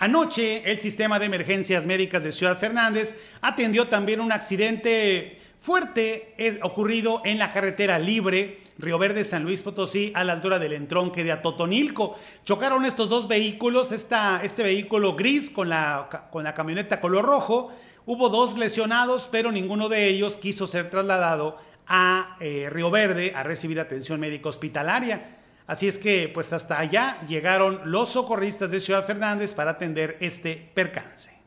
Anoche, el sistema de emergencias médicas de Ciudad Fernández atendió también un accidente fuerte ocurrido en la carretera libre Río Verde San Luis Potosí a la altura del entronque de Atotonilco. Chocaron estos dos vehículos, este vehículo gris con la, con la camioneta color rojo. Hubo dos lesionados, pero ninguno de ellos quiso ser trasladado a eh, Río Verde a recibir atención médica hospitalaria. Así es que pues hasta allá llegaron los socorristas de Ciudad Fernández para atender este percance.